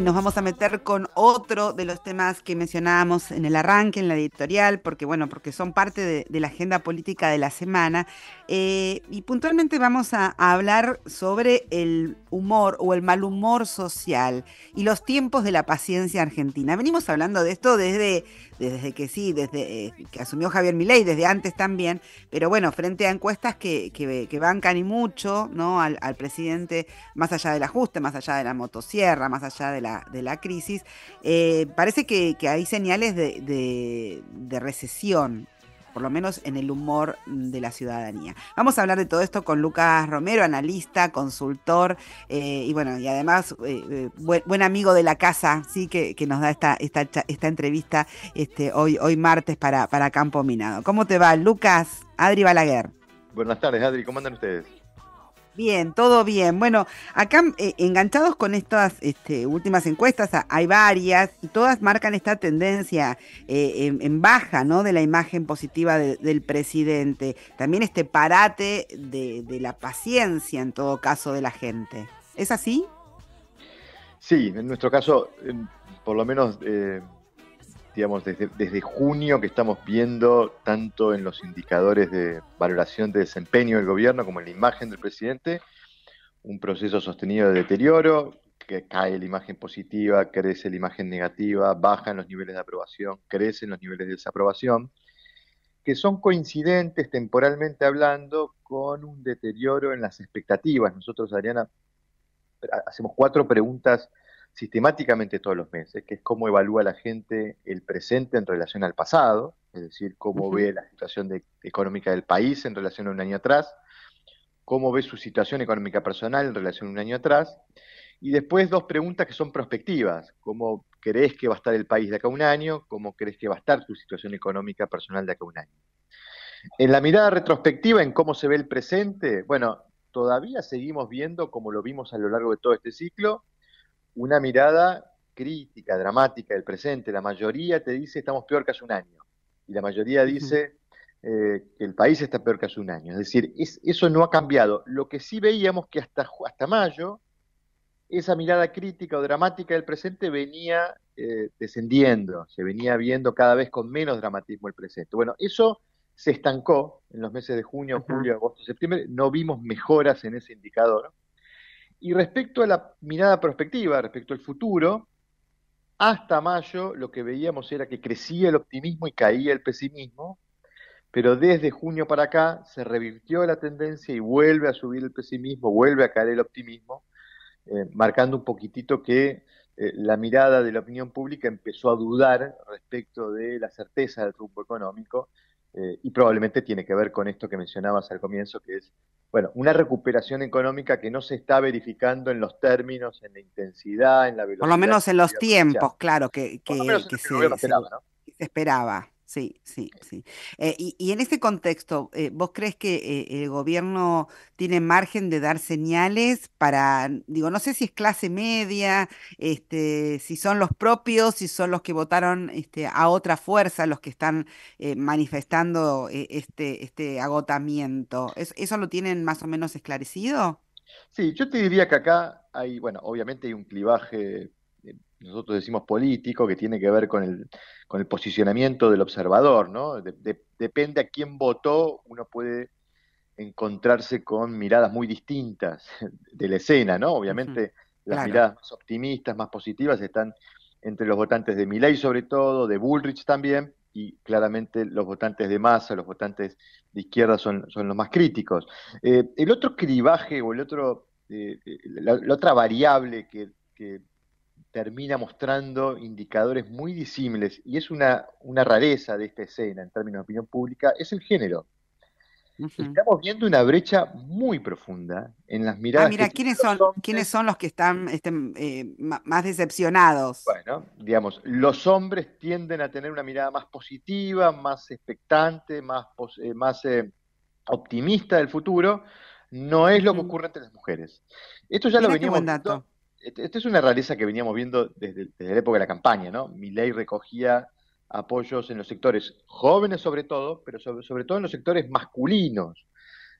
nos vamos a meter con otro de los temas que mencionábamos en el arranque, en la editorial, porque bueno, porque son parte de, la agenda política de la semana. Eh, y puntualmente vamos a, a, hablar sobre el humor o el mal humor social y los tiempos de la paciencia argentina. Venimos hablando de esto desde, desde que sí, desde eh, que asumió Javier Milei, desde antes también, pero bueno, frente a encuestas que, que, que bancan y mucho ¿no? Al, presidente, más allá del ajuste, más allá de la motosierra, más allá de la, de la crisis, eh, parece que, hay señales de, de, de recesión por lo menos en el humor de la ciudadanía. Vamos a hablar de todo esto con Lucas Romero, analista, consultor eh, y bueno, y además eh, eh, buen, amigo de la casa, sí, que, nos da esta, esta, esta entrevista este, hoy, hoy martes para, para Campo Minado. ¿Cómo te va, Lucas? Adri Balaguer. Buenas tardes, Adri, ¿cómo andan ustedes? Bien, todo bien. Bueno, acá eh, enganchados con estas este, últimas encuestas, hay varias y todas marcan esta tendencia eh, en, baja, ¿no? De la imagen positiva del presidente. También este parate de, la paciencia, en todo caso, de la gente. ¿Es así? Sí, en nuestro caso, por lo menos eh, digamos, desde, desde, junio que estamos viendo tanto en los indicadores de valoración de desempeño del gobierno como en la imagen del presidente, un proceso sostenido de deterioro, que cae la imagen positiva, crece la imagen negativa, bajan los niveles de aprobación, crecen los niveles de desaprobación, que son coincidentes temporalmente hablando con un deterioro en las expectativas. Nosotros, Adriana, hacemos cuatro preguntas sistemáticamente todos los meses, que es cómo evalúa la gente el presente en relación al pasado, es decir, cómo ve la situación económica del país en relación a un año atrás, cómo ve su situación económica personal en relación a un año atrás, y después dos preguntas que son prospectivas, cómo crees que va a estar el país de acá un año, cómo crees que va a estar tu situación económica personal de acá un año. En la mirada retrospectiva, en cómo se ve el presente, bueno, todavía seguimos viendo como lo vimos a lo largo de todo este ciclo, una mirada crítica, dramática del presente. La mayoría te dice estamos peor que hace un año. Y la mayoría dice eh, que el país está peor que hace un año. Es decir, eso no ha cambiado. Lo que sí veíamos que hasta, hasta mayo esa mirada crítica o dramática del presente venía eh, descendiendo, se venía viendo cada vez con menos dramatismo el presente. Bueno, eso se estancó en los meses de junio, julio, agosto, septiembre. No vimos mejoras en ese indicador. Y respecto a la mirada prospectiva, respecto al futuro, hasta mayo lo que veíamos era que crecía el optimismo y caía el pesimismo, pero desde junio para acá se revirtió la tendencia y vuelve a subir el pesimismo, vuelve a caer el optimismo, eh, marcando un poquitito que eh, la mirada de la opinión pública empezó a dudar respecto de la certeza del rumbo económico eh, y probablemente tiene que ver con esto que mencionabas al comienzo, que es, bueno, una recuperación económica que no se está verificando en los términos, en la intensidad, en la velocidad. Por lo menos en los tiempos, claro, que, se esperaba. Sí, sí, sí. Eh, y, y, en este contexto, eh, ¿vos crees que eh, el gobierno tiene margen de dar señales para, digo, no sé si es clase media, este, si son los propios, si son los que votaron este, a otra fuerza los que están manifestando este, este agotamiento? ¿Eso lo tienen más o menos esclarecido? Sí, yo te diría que acá hay, bueno, obviamente hay un clivaje nosotros decimos político, que tiene que ver con el, con el posicionamiento del observador, ¿no? depende a quién votó, uno puede encontrarse con miradas muy distintas de la escena, ¿no? Obviamente las miradas más optimistas, más positivas están entre los votantes de Milei sobre todo, de Bullrich también, y claramente los votantes de masa, los votantes de izquierda son, son los más críticos. Eh, el otro cribaje o el otro, eh, eh, la, otra variable que, que termina mostrando indicadores muy disímiles, y es una, una rareza de esta escena en términos de opinión pública, es el género. Estamos viendo una brecha muy profunda en las miradas. Ah, mira, ¿quiénes son, ¿quiénes son los que están este, eh, más decepcionados? Bueno, digamos, los hombres tienden a tener una mirada más positiva, más expectante, más, eh, más eh, optimista del futuro. No es lo que ocurre entre las mujeres. Esto ya lo veníamos esta este es una realeza que veníamos viendo desde, la época de la campaña, ¿no? ley recogía apoyos en los sectores jóvenes sobre todo, pero sobre, todo en los sectores masculinos.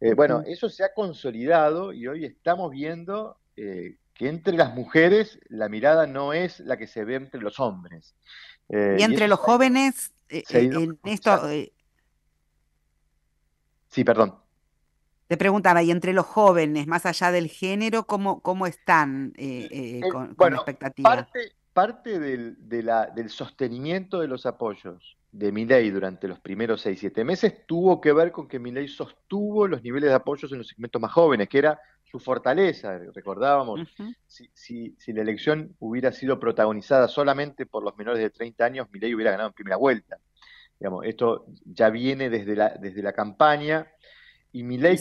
Eh, bueno, eso se ha consolidado y hoy estamos viendo eh, que entre las mujeres la mirada no es la que se ve entre los hombres. Eh, y entre los jóvenes, en esto... Sí, perdón. Te preguntaba, y entre los jóvenes, más allá del género, ¿cómo, cómo están eh, eh, eh, con, eh, expectativa? Parte, parte del, del sostenimiento de los apoyos de Miley durante los primeros 6-7 meses tuvo que ver con que Miley sostuvo los niveles de apoyos en los segmentos más jóvenes, que era su fortaleza. Recordábamos, si, si, la elección hubiera sido protagonizada solamente por los menores de 30 años, Miley hubiera ganado en primera vuelta. Digamos, esto ya viene desde la, desde la campaña. Y Milei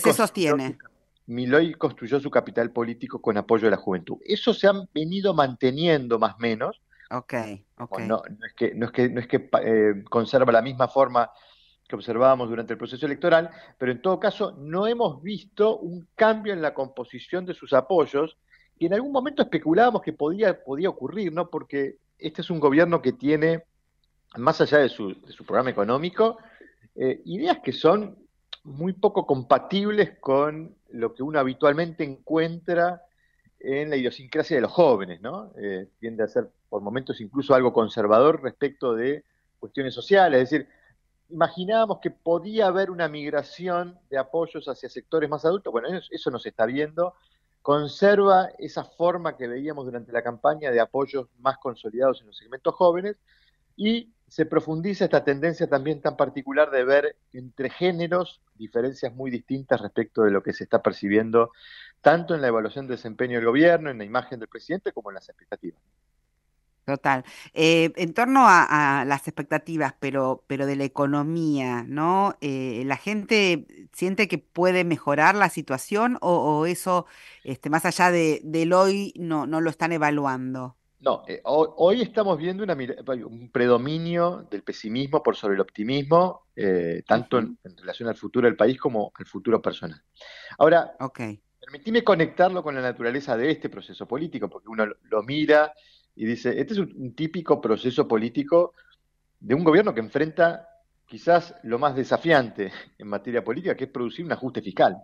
construyó su capital político con apoyo de la juventud. Eso se han venido manteniendo más o menos. Ok, No, es que, eh, conserva la misma forma que observábamos durante el proceso electoral, pero en todo caso no hemos visto un cambio en la composición de sus apoyos, y en algún momento especulábamos que podía, podía ocurrir, ¿no? Porque este es un gobierno que tiene, más allá de su, programa económico, eh, ideas que son muy poco compatibles con lo que uno habitualmente encuentra en la idiosincrasia de los jóvenes, ¿no? Eh, tiende a ser por momentos incluso algo conservador respecto de cuestiones sociales, es decir, imaginábamos que podía haber una migración de apoyos hacia sectores más adultos, bueno, eso, eso se está viendo, conserva esa forma que veíamos durante la campaña de apoyos más consolidados en los segmentos jóvenes y se profundiza esta tendencia también tan particular de ver entre géneros diferencias muy distintas respecto de lo que se está percibiendo tanto en la evaluación de desempeño del gobierno, en la imagen del presidente, como en las expectativas. Total. Eh, en torno a, las expectativas, pero, pero de la economía, ¿no? Eh, ¿La gente siente que puede mejorar la situación o, eso, este, más allá de, del hoy, no, no lo están evaluando? No, eh, hoy estamos viendo eh, un predominio del pesimismo por sobre el optimismo, eh, tanto en, relación al futuro del país como al futuro personal. Ahora, okay. permitime conectarlo con la naturaleza de este proceso político, porque uno lo mira y dice, este es un, un típico proceso político de un gobierno que enfrenta quizás lo más desafiante en materia política, que es producir un ajuste fiscal.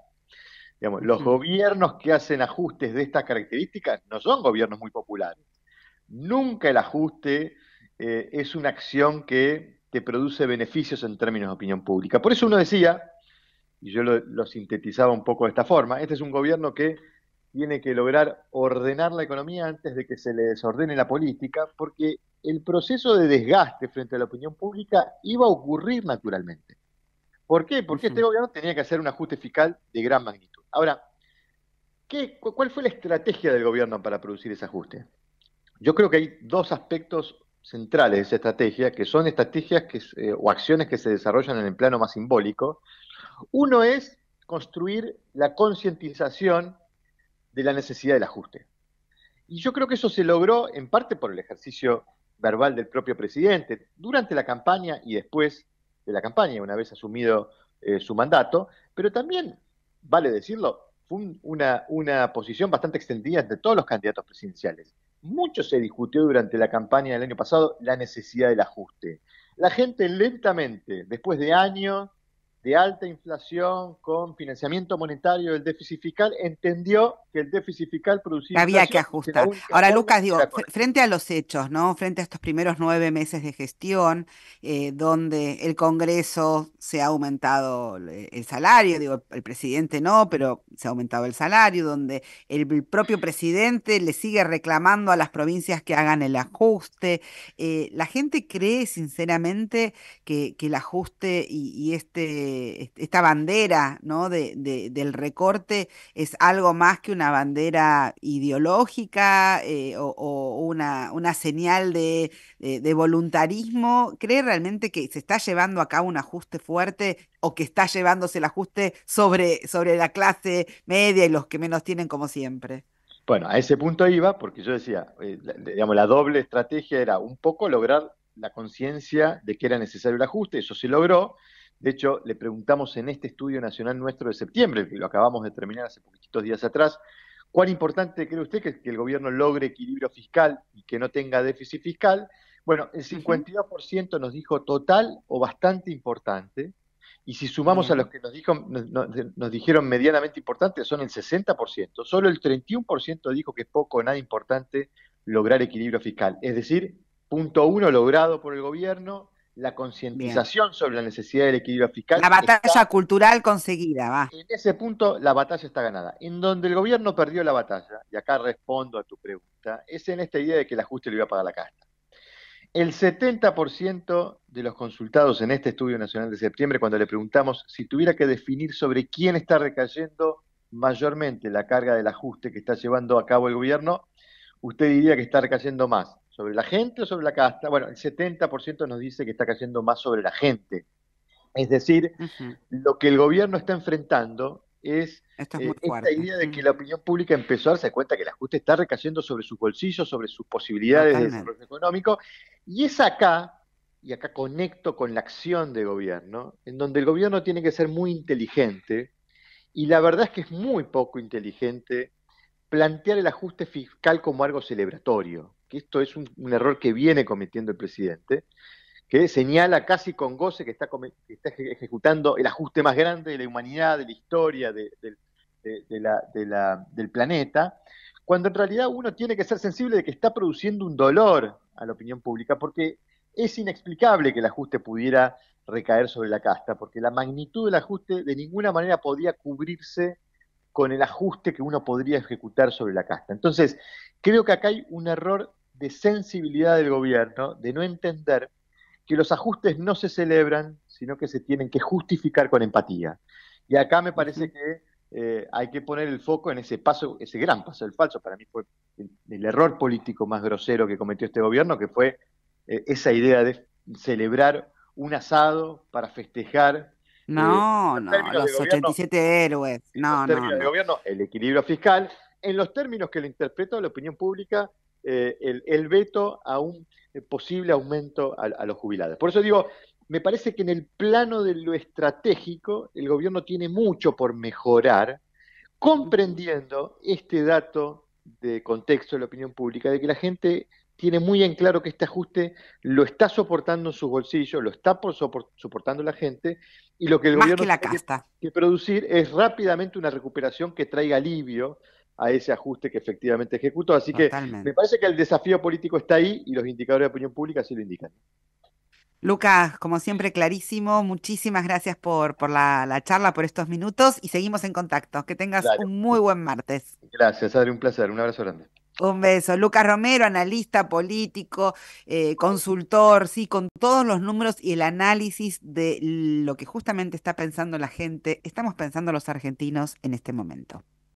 Digamos, los gobiernos que hacen ajustes de estas características no son gobiernos muy populares. Nunca el ajuste eh, es una acción que te produce beneficios en términos de opinión pública. Por eso uno decía, y yo lo, sintetizaba un poco de esta forma, este es un gobierno que tiene que lograr ordenar la economía antes de que se le desordene la política, porque el proceso de desgaste frente a la opinión pública iba a ocurrir naturalmente. ¿Por qué? Porque este gobierno tenía que hacer un ajuste fiscal de gran magnitud. Ahora, ¿cuál fue la estrategia del gobierno para producir ese ajuste? yo creo que hay dos aspectos centrales de esa estrategia, que son estrategias que, eh, o acciones que se desarrollan en el plano más simbólico. Uno es construir la concientización de la necesidad del ajuste. Y yo creo que eso se logró en parte por el ejercicio verbal del propio presidente durante la campaña y después de la campaña, una vez asumido eh, su mandato, pero también, vale decirlo, fue una, una posición bastante extendida entre todos los candidatos presidenciales. Mucho se discutió durante la campaña del año pasado la necesidad del ajuste. La gente lentamente, después de años, de alta inflación con financiamiento monetario del déficit fiscal, entendió que el déficit fiscal producía... Había que ajustar. Ahora, Lucas, digo, frente a los hechos, ¿no? Frente a estos primeros nueve meses de gestión, eh, donde el Congreso se ha aumentado el salario, digo, el presidente no, pero se ha aumentado el salario, donde el propio presidente le sigue reclamando a las provincias que hagan el ajuste. Eh, la gente cree, sinceramente, que, que el ajuste y, y este eh, esta bandera ¿no? De, del recorte es algo más que una bandera ideológica eh, o, una, una, señal de, eh, de, voluntarismo? ¿Cree realmente que se está llevando a cabo un ajuste fuerte o que está llevándose el ajuste sobre, sobre la clase media y los que menos tienen como siempre? Bueno, a ese punto iba porque yo decía, digamos, la doble estrategia era un poco lograr la conciencia de que era necesario el ajuste, eso se logró, de hecho, le preguntamos en este estudio nacional nuestro de septiembre, que lo acabamos de terminar hace poquitos días atrás, ¿cuán importante cree usted que, el gobierno logre equilibrio fiscal y que no tenga déficit fiscal? Bueno, el 52% nos dijo total o bastante importante, y si sumamos a los que nos, dijo, nos, nos, dijeron medianamente importante, son el 60%. Solo el 31% dijo que es poco o nada importante lograr equilibrio fiscal. Es decir, punto uno logrado por el gobierno, la concientización sobre la necesidad del equilibrio fiscal. La batalla cultural conseguida, va. En ese punto la batalla está ganada. En donde el gobierno perdió la batalla, y acá respondo a tu pregunta, es en esta idea de que el ajuste le iba a pagar la casta. El 70% de los consultados en este estudio nacional de septiembre, cuando le preguntamos si tuviera que definir sobre quién está recayendo mayormente la carga del ajuste que está llevando a cabo el gobierno, usted diría que está recayendo más ¿Sobre la gente o sobre la casta? Bueno, el 70% nos dice que está cayendo más sobre la gente. Es decir, lo que el gobierno está enfrentando es, eh, esta idea de que la opinión pública empezó a darse cuenta que el ajuste está recayendo sobre sus bolsillos, sobre sus posibilidades de desarrollo económico. Y es acá y acá conecto con la acción de gobierno, en donde el gobierno tiene que ser muy inteligente, y la verdad es que es muy poco inteligente plantear el ajuste fiscal como algo celebratorio que esto es un, error que viene cometiendo el presidente, que señala casi con goce que está, ejecutando el ajuste más grande de la humanidad, de la historia, del planeta, cuando en realidad uno tiene que ser sensible de que está produciendo un dolor a la opinión pública, porque es inexplicable que el ajuste pudiera recaer sobre la casta, porque la magnitud del ajuste de ninguna manera podía cubrirse con el ajuste que uno podría ejecutar sobre la casta. Entonces, creo que acá hay un error de sensibilidad del gobierno de no entender que los ajustes no se celebran, sino que se tienen que justificar con empatía. Y acá me parece que eh, hay que poner el foco en ese paso, ese gran paso del falso. Para mí fue el, error político más grosero que cometió este gobierno, que fue eh, esa idea de celebrar un asado para festejar. No, eh, no, los 87 héroes. No, no, términos gobierno, el equilibrio fiscal, en los términos que le interpreta la opinión pública eh, el, veto a un posible aumento a, los jubilados. Por eso digo, me parece que en el plano de lo estratégico el gobierno tiene mucho por mejorar, comprendiendo este dato de contexto de la opinión pública, de que la gente tiene muy en claro que este ajuste lo está soportando en sus bolsillos, lo está por soportando la gente, y lo que el gobierno tiene que producir es rápidamente una recuperación que traiga alivio a ese ajuste que efectivamente ejecutó. Así que me parece que el desafío político está ahí y los indicadores de opinión pública sí lo indican. Lucas, como siempre, clarísimo. Muchísimas gracias por, por la, charla, por estos minutos y seguimos en contacto. Que tengas un muy buen martes. Gracias, Adri, un placer. Un abrazo grande. Un beso. Lucas Romero, analista político, eh, consultor, sí, con todos los números y el análisis de lo que justamente está pensando la gente, estamos pensando los argentinos en este momento.